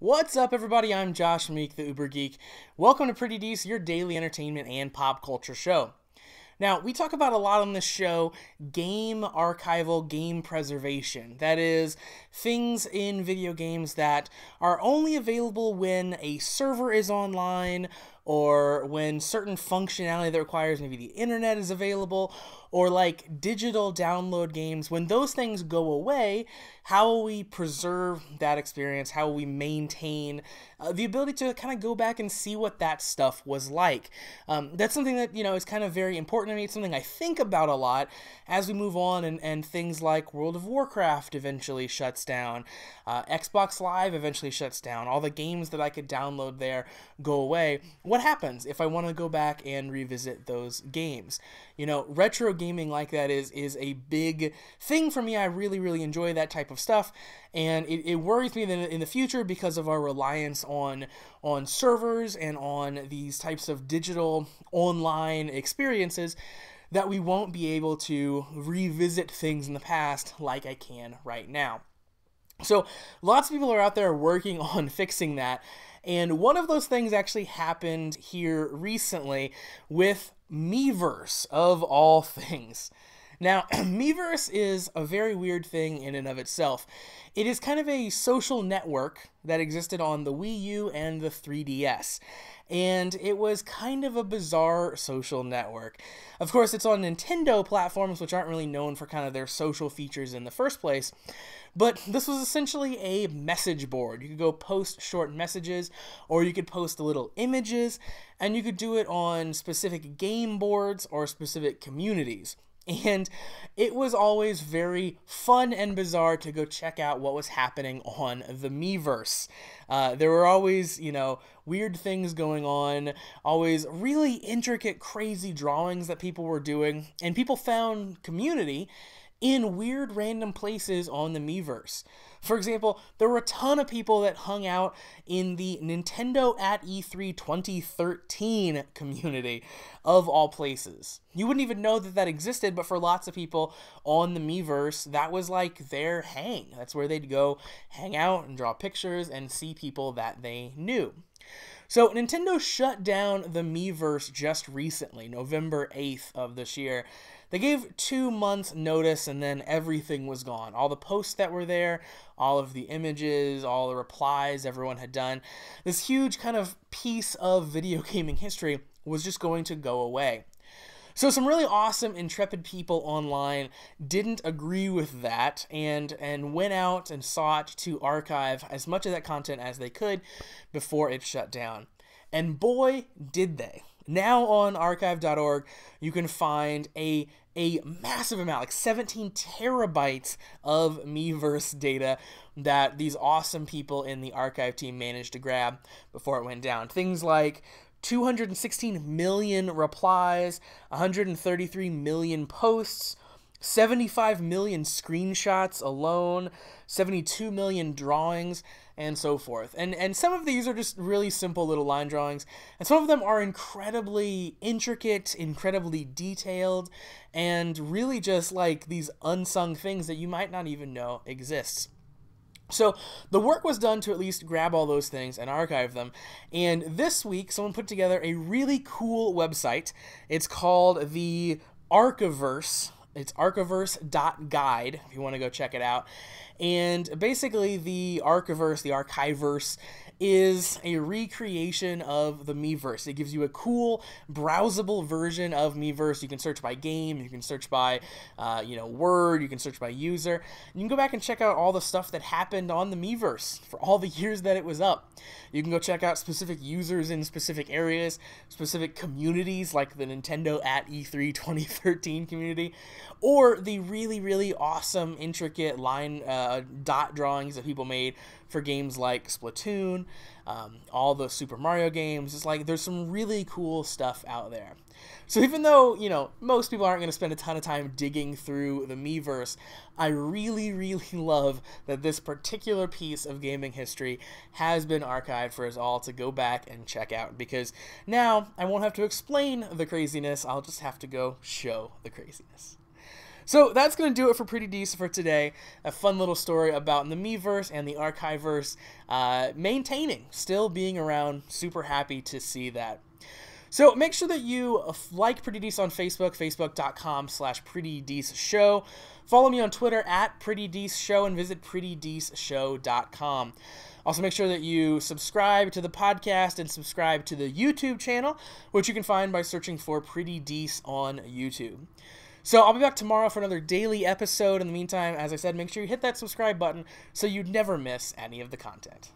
What's up, everybody? I'm Josh Meek, the Uber Geek. Welcome to Pretty Dece, your daily entertainment and pop culture show. Now, we talk about a lot on this show game archival, game preservation. That is, things in video games that are only available when a server is online or when certain functionality that requires maybe the internet is available, or like digital download games, when those things go away, how will we preserve that experience? How will we maintain uh, the ability to kind of go back and see what that stuff was like? Um, that's something that, you know, is kind of very important to me. It's something I think about a lot as we move on, and, and things like World of Warcraft eventually shuts down, uh, Xbox Live eventually shuts down, all the games that I could download there go away. What what happens if I want to go back and revisit those games? You know, retro gaming like that is is a big thing for me. I really really enjoy that type of stuff, and it, it worries me that in the future because of our reliance on on servers and on these types of digital online experiences that we won't be able to revisit things in the past like I can right now. So lots of people are out there working on fixing that. And one of those things actually happened here recently with Meverse, of all things. Now, Meverse is a very weird thing in and of itself. It is kind of a social network that existed on the Wii U and the 3DS. And it was kind of a bizarre social network. Of course, it's on Nintendo platforms, which aren't really known for kind of their social features in the first place. But this was essentially a message board. You could go post short messages, or you could post little images, and you could do it on specific game boards or specific communities. And it was always very fun and bizarre to go check out what was happening on the Meverse. Uh, there were always, you know, weird things going on, always really intricate, crazy drawings that people were doing, and people found community in weird random places on the Miiverse. For example, there were a ton of people that hung out in the Nintendo at E3 2013 community, of all places. You wouldn't even know that that existed, but for lots of people on the Miiverse, that was like their hang. That's where they'd go hang out and draw pictures and see people that they knew. So Nintendo shut down the Miiverse just recently, November 8th of this year. They gave two months notice and then everything was gone. All the posts that were there, all of the images, all the replies everyone had done. This huge kind of piece of video gaming history was just going to go away. So some really awesome, intrepid people online didn't agree with that and and went out and sought to archive as much of that content as they could before it shut down. And boy, did they. Now on archive.org, you can find a a massive amount, like 17 terabytes of Meverse data that these awesome people in the archive team managed to grab before it went down. Things like 216 million replies, 133 million posts, 75 million screenshots alone, 72 million drawings, and so forth. And and some of these are just really simple little line drawings, and some of them are incredibly intricate, incredibly detailed, and really just like these unsung things that you might not even know exists. So the work was done to at least grab all those things and archive them. And this week, someone put together a really cool website. It's called the Archiverse. It's archiverse.guide if you want to go check it out. And basically, the Archiverse, the Archiverse, is a recreation of the Miiverse. It gives you a cool, browsable version of Miiverse. You can search by game, you can search by, uh, you know, word, you can search by user. You can go back and check out all the stuff that happened on the Miiverse for all the years that it was up. You can go check out specific users in specific areas, specific communities like the Nintendo at E3 2013 community, or the really, really awesome, intricate line uh, dot drawings that people made for games like Splatoon um, all the Super Mario games. It's like there's some really cool stuff out there. So even though, you know, most people aren't going to spend a ton of time digging through the Miiverse, I really, really love that this particular piece of gaming history has been archived for us all to go back and check out because now I won't have to explain the craziness, I'll just have to go show the craziness. So that's going to do it for Pretty Decent for today. A fun little story about the Miiverse and the Archiverse uh, maintaining, still being around. Super happy to see that. So make sure that you like Pretty Dees on Facebook, facebook.com slash Pretty Dees Show. Follow me on Twitter at Pretty Dees Show and visit prettydeesshow.com. Also, make sure that you subscribe to the podcast and subscribe to the YouTube channel, which you can find by searching for Pretty Dees on YouTube. So I'll be back tomorrow for another daily episode. In the meantime, as I said, make sure you hit that subscribe button so you'd never miss any of the content.